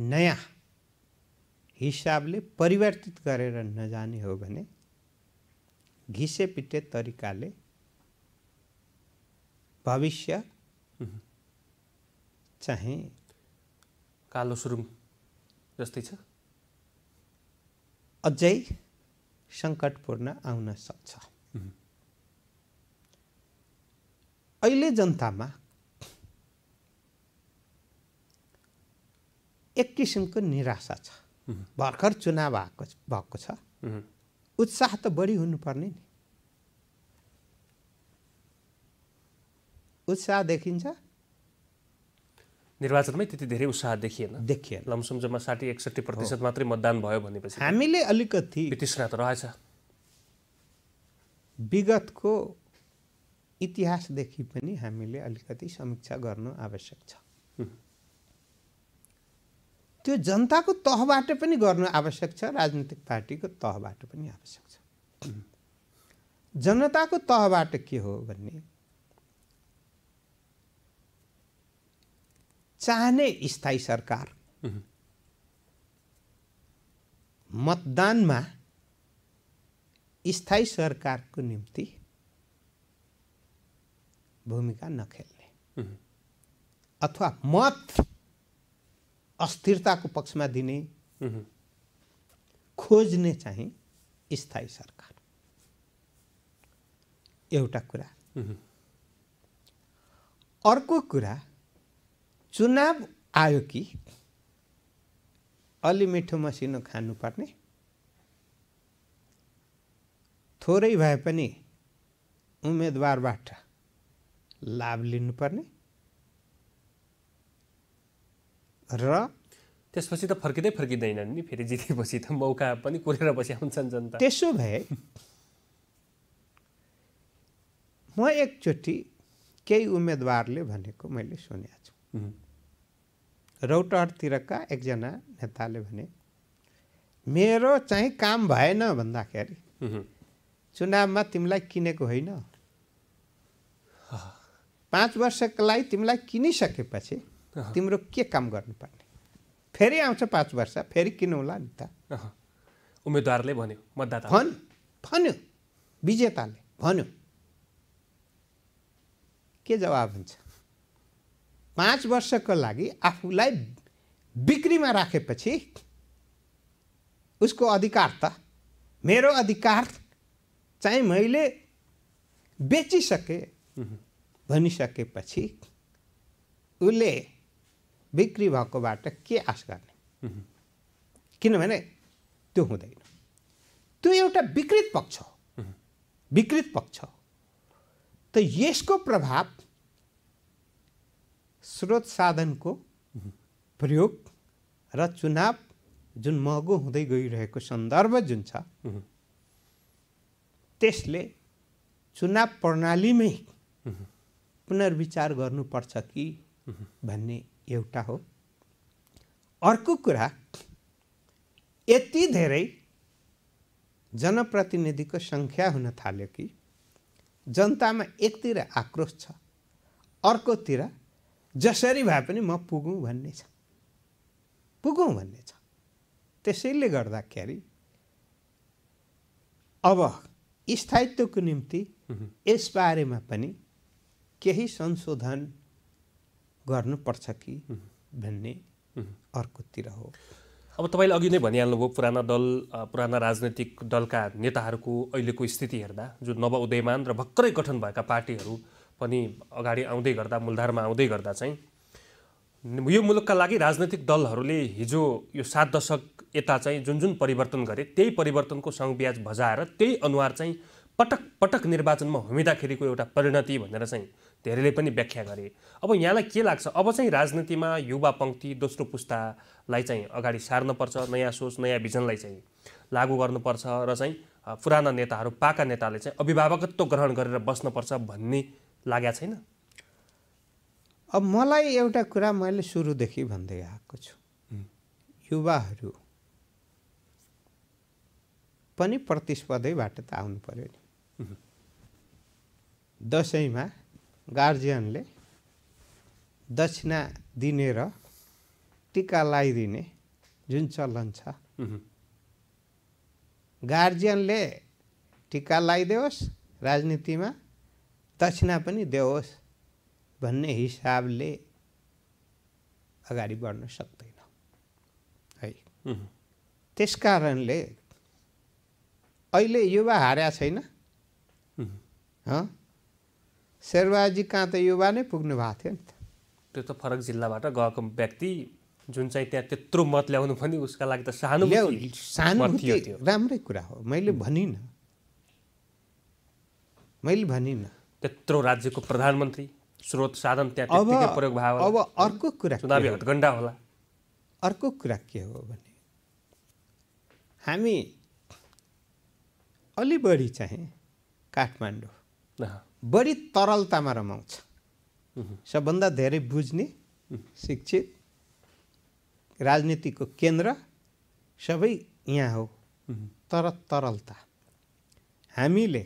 नयाँ हिसाबले परिवर्तित गरेर नजाने हो भने घिसेपिटे तरिकाले भविष्य चाहिँ कालो सुरुङ जस्तै छ अझै सङ्कटपूर्ण आउन सक्छ अहिले जनतामा एक किसिमको निराशा छ भर्खर चुनाव आएको भएको छ उत्साह त बढी हुनुपर्ने नि उत्साह देखिन्छ निर्वाचनमै त्यति धेरै उत्साह देखिएन देखिएन लमसम जम्मा साठी एकसट्ठी प्रतिशत मात्रै मतदान भयो भनेपछि हामीले अलिकति तृष्णा त रहेछ विगतको इतिहासदेखि पनि हामीले अलिकति समीक्षा गर्नु आवश्यक छ त्यो जनताको तहबाट पनि गर्नु आवश्यक छ राजनीतिक पार्टीको तहबाट पनि आवश्यक छ जनताको तहबाट के हो भन्ने चाहने स्थायी सरकार मतदानमा स्थायी सरकारको निम्ति भूमिका नखेल्ने अथवा मत अस्थिरताको पक्षमा दिने खोज्ने चाहिँ स्थायी सरकार एउटा कुरा अर्को कुरा चुनाव आयो कि अलि मिठो मसिनो खानुपर्ने थोरै भए पनि उम्मेदवारबाट लाभ लिनुपर्ने र त्यसपछि त फर्किँदै फर्किँदैनन् नि फेरि जितेपछि त मौका पनि कुरेर बसी आउँछन् जनता त्यसो भए म एकचोटि केही उम्मेदवारले भनेको मैले सुनेको छु रौटहरतिरका एकजना नेताले भने मेरो चाहिँ काम भएन भन्दाखेरि चुनावमा तिमीलाई किनेको होइन पाँच वर्षको लागि तिमीलाई किनिसकेपछि तिम्रो के काम गर्नुपर्ने फेरि आउँछ पाँच वर्ष फेरि किन नि त उम्मेदवारले भन्यो मतदाता भन् भन्यो विजेताले भन्यो के जवाब हुन्छ पाँच वर्षको लागि आफूलाई बिक्रीमा राखेपछि उसको अधिकार त मेरो अधिकार चाहिँ मैले बेचिसकेँ भनिसकेपछि उसले बिक्री भएकोबाट के आश गर्ने किनभने त्यो हुँदैन त्यो एउटा विकृत पक्ष हो विकृत पक्ष हो त यसको प्रभाव स्रोत साधनको प्रयोग र चुनाव जुन महँगो हुँदै गइरहेको सन्दर्भ जुन छ त्यसले चुनाव प्रणालीमै पुनर्विचार गर्नुपर्छ कि भन्ने एउटा हो अर्को कुरा यति धेरै जनप्रतिनिधिको सङ्ख्या हुन थाल्यो कि जनतामा एकतिर आक्रोश छ अर्कोतिर जसरी भए पनि म पुगौँ भन्ने छ पुगौँ भन्ने छ त्यसैले गर्दाखेरि अब स्थायित्वको निम्ति यसबारेमा पनि केही संशोधन गर्नुपर्छ कि भन्ने अर्कोतिर हो अब तपाईँले अघि नै भनिहाल्नुभयो पुराना दल पुराना राजनैतिक दलका नेताहरूको अहिलेको स्थिति हेर्दा जो उदयमान र भर्खरै गठन भएका पार्टीहरू पनि अगाडि आउँदै गर्दा मूलधारमा आउँदै गर्दा चाहिँ यो मुलुकका लागि राजनैतिक दलहरूले हिजो यो सात दशक यता चाहिँ जुन जुन परिवर्तन गरे त्यही परिवर्तनको सङ्घ भजाएर त्यही अनुहार चाहिँ पटक पटक निर्वाचनमा हुमिँदाखेरिको एउटा परिणति भनेर चाहिँ धेरैले पनि व्याख्या गरे अब यहाँलाई के लाग्छ अब चाहिँ राजनीतिमा युवा पङ्क्ति दोस्रो पुस्तालाई चाहिँ अगाडि सार्नुपर्छ नयाँ सोच नयाँ भिजनलाई चाहिँ लागू गर्नुपर्छ र चाहिँ पुराना नेताहरू पाका नेताले चाहिँ अभिभावकत्व ग्रहण गरेर बस्नुपर्छ भन्ने लागेको छैन अब मलाई एउटा कुरा मैले सुरुदेखि भन्दै आएको छु युवाहरू पनि प्रतिस्पर्धैबाट त आउनु पऱ्यो नि दसैँमा गार्जियनले दक्षिणा दिने र टिका लगाइदिने जुन चलन छ गार्जियनले टिका लगाइदेओस् राजनीतिमा दक्षिणा पनि देओस् भन्ने हिसाबले अगाडि बढ्न सक्दैन है त्यस कारणले अहिले युवा हार्या छैन शेरबहाजी कहाँ त युवा नै पुग्नु भएको थियो नि त त्यो त फरक जिल्लाबाट गएको व्यक्ति जुन चाहिँ त्यहाँ त्यत्रो मत ल्याउनु पनि उसका लागि त सानो सानो राम्रै कुरा हो मैले भनिनँ मैले भनिनँ त्यत्रो राज्यको प्रधानमन्त्री स्रोत साधन त्यहाँ अब प्रयोग भयो अब अर्को कुरा चुनावी हटगण्डा होला अर्को कुरा के हो भने हामी अलि बढी चाहिँ काठमाडौँ बढी तरलतामा रमाउँछ सबभन्दा धेरै बुझ्ने शिक्षित राजनीतिको केन्द्र सबै यहाँ हो तर तरलता हामीले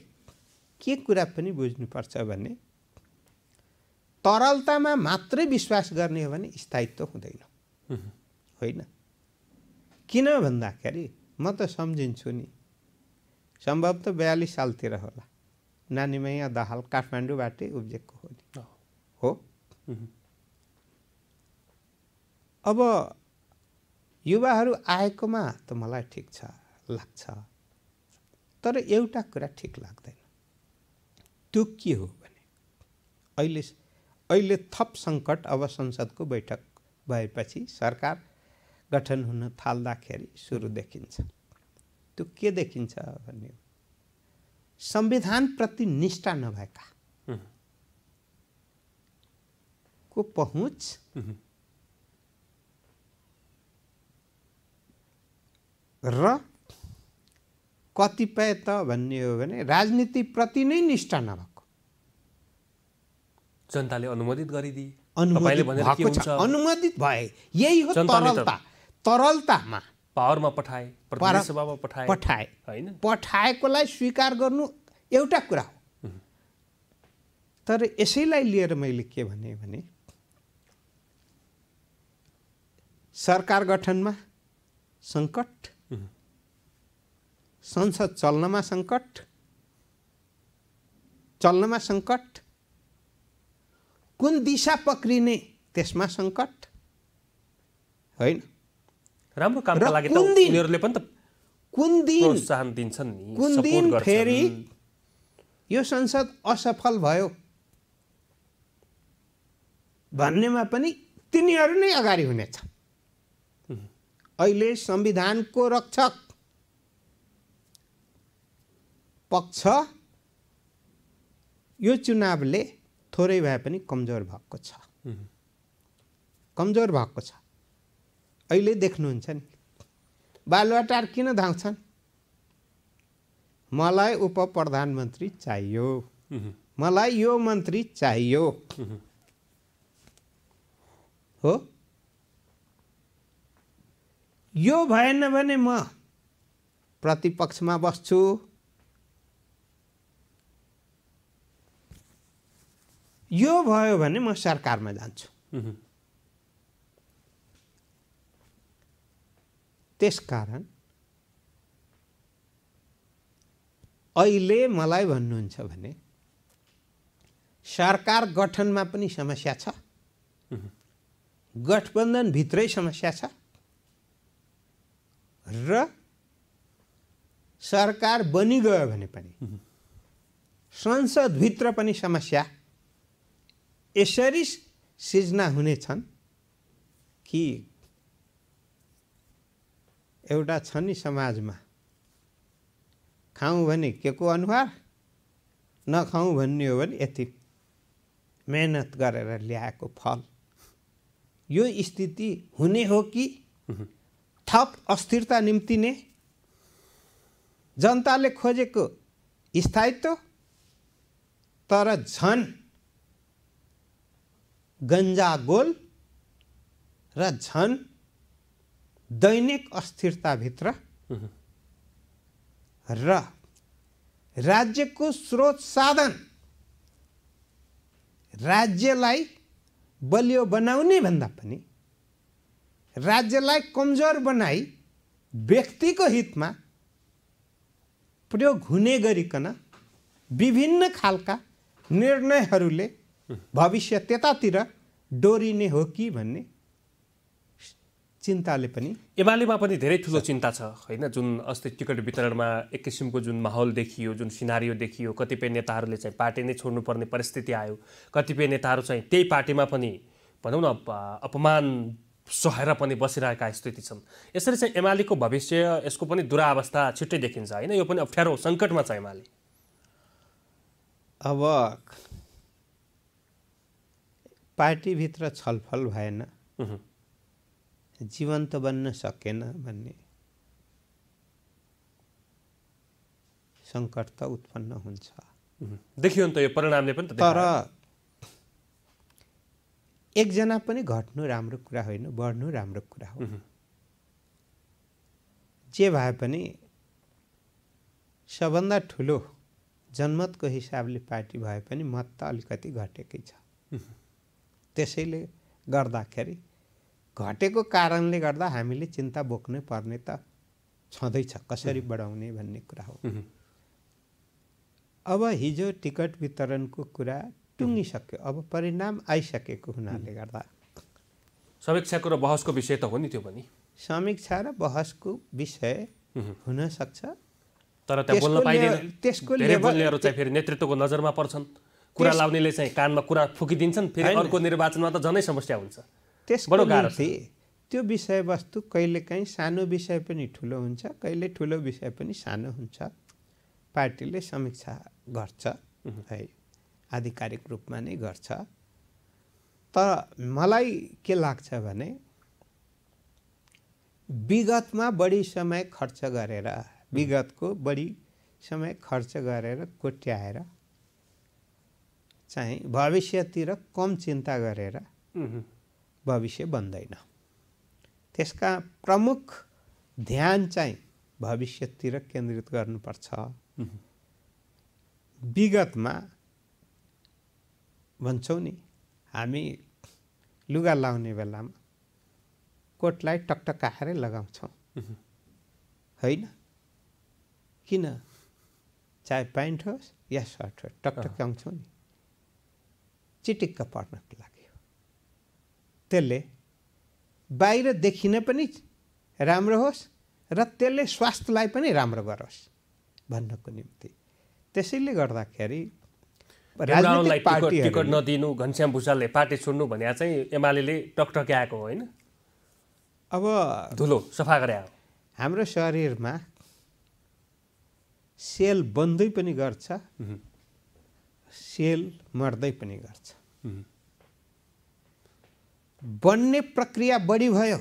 के कुरा पनि बुझ्नुपर्छ भने तरलतामा मात्रै विश्वास गर्ने हो भने स्थायित्व हुँदैन होइन किन भन्दाखेरि म त सम्झिन्छु नि सम्भवतः बयालिस सालतिर होला नानीमाया दाहाल काठमाडौँबाटै उब्जेको हो नि हो अब युवाहरू आएकोमा त मलाई ठिक छ लाग्छ तर एउटा कुरा ठिक लाग्दैन त्यो के हो भने अहिले अहिले थप सङ्कट अब संसदको बैठक भएपछि सरकार गठन हुन थाल्दाखेरि सुरु देखिन्छ त्यो के देखिन्छ भन्ने प्रति निष्ठा नभएका को पहुँच र कतिपय त भन्ने हो भने राजनीतिप्रति नै निष्ठा नभएको जनताले अनुमोदित गरिदिए अनुमोदित भए यही हो तरलता तरलतामा पावरमा पठाए सभामा पठाए पठाए होइन पठाएकोलाई स्वीकार गर्नु एउटा कुरा हो तर यसैलाई लिएर मैले के भने भने सरकार गठनमा सङ्कट संसद चल्नमा सङ्कट चल्नमा सङ्कट कुन दिशा पक्रिने त्यसमा सङ्कट होइन राम्रो कामका लागि त उनीहरूले पनि कुन दिन प्रोत्साहन नि कुन दिन फेरि यो संसद असफल भयो भन्नेमा पनि तिनीहरू नै अगाडि हुनेछ अहिले संविधानको रक्षक पक्ष यो चुनावले थोरै भए पनि कमजोर भएको छ कमजोर भएको छ अहिले देख्नुहुन्छ नि बालुवाटार किन धाउँछन् मलाई उप प्रधानमन्त्री चाहियो मलाई यो मन्त्री चाहियो हो यो भएन भने म प्रतिपक्षमा बस्छु यो भयो भने म सरकारमा जान्छु त्यसकारण अहिले मलाई भन्नुहुन्छ भने सरकार गठनमा पनि समस्या छ गठबन्धनभित्रै समस्या छ र सरकार बनिगयो भने पनि संसदभित्र पनि समस्या यसरी सिर्जना हुनेछन् कि एउटा छ नि समाजमा खाउँ भने के को अनुहार नखाउँ भन्ने हो भने यति मेहनत गरेर ल्याएको फल यो स्थिति हुने हो कि थप अस्थिरता निम्ति नै जनताले खोजेको स्थायित्व तर झन गन्जागोल र झन दैनिक अस्थिरताभित्र र राज्यको स्रोत साधन राज्यलाई बलियो बनाउने भन्दा पनि राज्यलाई कमजोर बनाई व्यक्तिको हितमा प्रयोग हुने गरिकन विभिन्न खालका निर्णयहरूले भविष्य त्यतातिर डोरिने हो कि भन्ने चिन्ताले पनि एमालेमा पनि धेरै ठुलो चिन्ता छ होइन जुन अस्ति टिकट वितरणमा एक किसिमको जुन माहौल देखियो जुन सिनारियो देखियो कतिपय नेताहरूले चाहिँ पार्टी नै छोड्नुपर्ने परिस्थिति आयो कतिपय नेताहरू चाहिँ त्यही पार्टीमा पनि भनौँ न अपमान सहेर पनि बसिरहेका स्थिति छन् यसरी चाहिँ एमालेको भविष्य यसको पनि दुरावस्था छिट्टै देखिन्छ होइन यो पनि अप्ठ्यारो सङ्कटमा छ एमाले अब पार्टीभित्र छलफल भएन जीवन्त बन्न सकेन भन्ने सङ्कट त उत्पन्न हुन्छ देखियो नि त यो परिणामले पनि तर एकजना पनि घट्नु राम्रो कुरा होइन बढ्नु राम्रो कुरा हो जे भए पनि सबभन्दा ठुलो जनमतको हिसाबले पार्टी भए पनि मत त अलिकति घटेकै छ त्यसैले गर्दाखेरि घटेको कारणले गर्दा हामीले चिन्ता बोक्नै पर्ने त छँदैछ कसरी बढाउने भन्ने कुरा हो अब हिजो टिकट वितरणको कुरा टुङ्गिसक्यो अब परिणाम आइसकेको हुनाले गर्दा समीक्षाको र बहसको विषय त हो नि त्यो पनि समीक्षा र बहसको विषय हुनसक्छ तर त्यहाँ बोल्न पाइँदैन त्यसको बोल्नेहरू चाहिँ फेरि नेतृत्वको नजरमा पर्छन् कुरा लाउनेले चाहिँ कानमा कुरा फुकिदिन्छन् फेरि अर्को निर्वाचनमा त झनै समस्या हुन्छ त्यसको निम्ति त्यो विषयवस्तु कहिलेकाहीँ सानो विषय पनि ठुलो हुन्छ कहिले ठुलो विषय पनि सानो हुन्छ पार्टीले समीक्षा गर्छ है आधिकारिक रूपमा नै गर्छ तर मलाई के लाग्छ भने विगतमा बढी समय खर्च गरेर विगतको बढी समय खर्च गरेर कोट्याएर चाहिँ भविष्यतिर कम चिन्ता गरेर भविष्य बन्दैन त्यसका प्रमुख ध्यान चाहिँ भविष्यतिर केन्द्रित गर्नुपर्छ विगतमा भन्छौँ नि हामी लुगा लाउने बेलामा कोटलाई टकटकाएरै लगाउँछौँ होइन किन चाहे प्यान्ट होस् या सर्ट होस् टकटकाउँछौँ नि चिटिक्क पर्नको लागि त्यसले बाहिर देखिन पनि राम्रो होस् र त्यसले स्वास्थ्यलाई पनि राम्रो गरोस् भन्नको निम्ति त्यसैले गर्दाखेरि राजनीतिक पार्टी टिकट नदिनु घनश्याम भूषालले पार्टी छोड्नु भनेर चाहिँ एमाले टकटक्याएको होइन अब धुलो सफा गरे हाम्रो शरीरमा सेल बन्दै पनि गर्छ सेल मर्दै पनि गर्छ बन्ने प्रक्रिया बढी भयो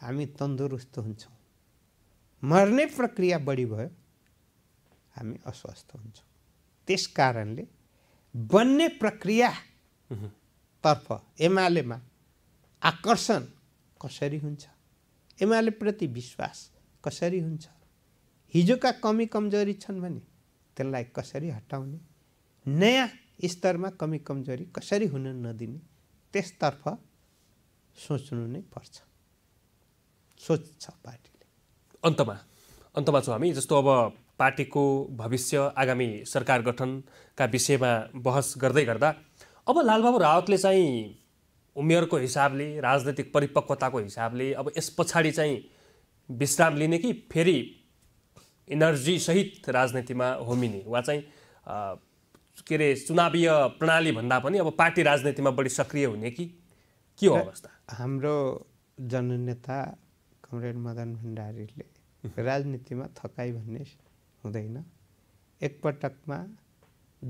हामी तन्दुरुस्त हुन्छौँ मर्ने प्रक्रिया बढी भयो हामी अस्वस्थ हुन्छौँ त्यस कारणले बन्ने प्रक्रियातर्फ एमालेमा आकर्षण कसरी हुन्छ एमालेप्रति विश्वास कसरी हुन्छ हिजोका कमी कमजोरी छन् भने त्यसलाई कसरी हटाउने नयाँ स्तरमा कमी कमजोरी कसरी हुन नदिने त्यसतर्फ सोच्नु नै पर्छ सोच्छ पार्टीले अन्तमा अन्तमा छौँ हामी जस्तो अब पार्टीको भविष्य आगामी सरकार गठनका विषयमा बहस गर्दै गर्दा अब लालबाबु रावतले चाहिँ उमेरको हिसाबले राजनैतिक परिपक्वताको हिसाबले अब यस पछाडि चाहिँ विश्राम लिने कि फेरि इनर्जीसहित राजनीतिमा होमिने वा चाहिँ के अरे चुनावीय प्रणाली भन्दा पनि अब पार्टी राजनीतिमा बढी सक्रिय हुने कि के हो अवस्था हाम्रो जननेता कमरेड मदन भण्डारीले राजनीतिमा थकाइ भन्ने हुँदैन एकपटकमा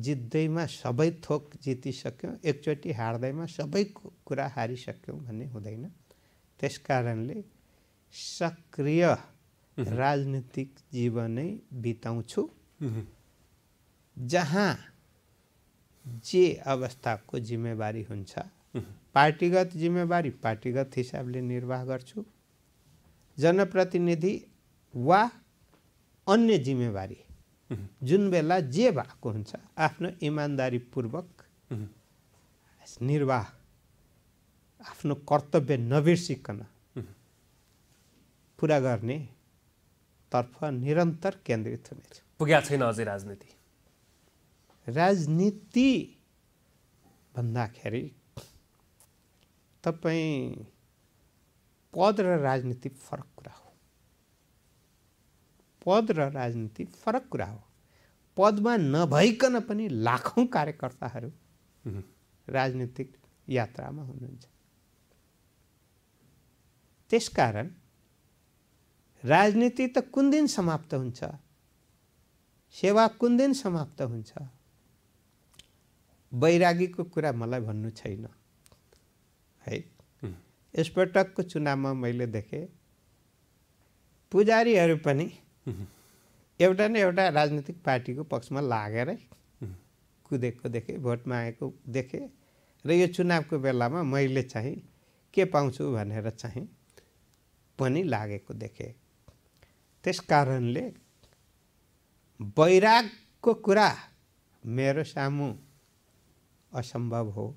जित्दैमा सबै थोक जितिसक्यौँ एकचोटि हार्दैमा सबै कुरा हारिसक्यौँ भन्ने हुँदैन त्यस कारणले सक्रिय राजनीतिक जीवनै बिताउँछु जहाँ जे अवस्थाको जिम्मेवारी हुन्छ पार्टीगत जिम्मेवारी पार्टीगत हिसाबले निर्वाह गर्छु जनप्रतिनिधि वा अन्य जिम्मेवारी जुन बेला जे भएको हुन्छ आफ्नो इमान्दारीपूर्वक निर्वाह आफ्नो कर्तव्य नबिर्सिकन पुरा गर्नेतर्फ निरन्तर केन्द्रित हुनेछ पुगेको छैन अझै राजनीति राजनीति भन्दाखेरि तपाईँ पद र राजनीति फरक कुरा हो पद र राजनीति फरक कुरा हो पदमा नभइकन पनि लाखौँ कार्यकर्ताहरू राजनीतिक यात्रामा हुनुहुन्छ त्यसकारण राजनीति त कुन दिन समाप्त हुन्छ सेवा कुन दिन समाप्त हुन्छ वैरागीको कुरा मलाई भन्नु छैन है यसपटकको चुनावमा मैले देखेँ पुजारीहरू पनि एउटा न एउटा राजनीतिक पार्टीको पक्षमा लागेरै कुदेको देखेँ भोट मागेको देखेँ र यो चुनावको बेलामा मैले चाहिँ के पाउँछु भनेर चाहिँ पनि लागेको देखेँ त्यस कारणले वैरागको कुरा मेरो सामु असम्भव हो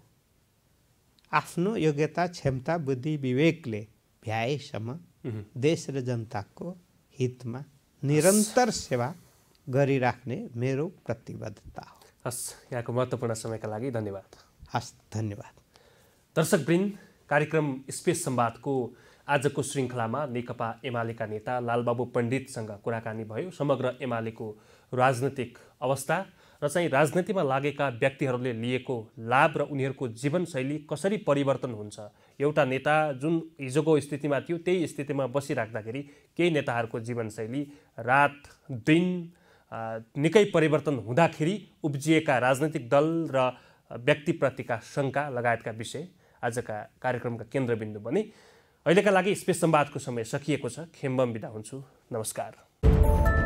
आफ्नो योग्यता क्षमता बुद्धि विवेकले भ्याएसम्म देश र जनताको हितमा निरन्तर सेवा गरिराख्ने मेरो प्रतिबद्धता हो हस् यहाँको महत्त्वपूर्ण समयका लागि धन्यवाद हस् धन्यवाद दर्शकवृन्द कार्यक्रम स्पेस सम्वादको आजको श्रृङ्खलामा नेकपा एमालेका नेता लालबाबु पण्डितसँग कुराकानी भयो समग्र एमालेको राजनैतिक अवस्था र चाहिँ राजनीतिमा लागेका व्यक्तिहरूले लिएको लाभ र उनीहरूको जीवनशैली कसरी परिवर्तन हुन्छ एउटा नेता जुन हिजोको स्थितिमा थियो त्यही स्थितिमा बसिराख्दाखेरि केही नेताहरूको जीवनशैली रात दिन निकै परिवर्तन हुँदाखेरि उब्जिएका राजनैतिक दल र व्यक्तिप्रतिका शङ्का लगायतका विषय आजका कार्यक्रमका केन्द्रबिन्दु बने अहिलेका लागि स्पेस संवादको समय सकिएको छ खेम्बम बिदा हुन्छु नमस्कार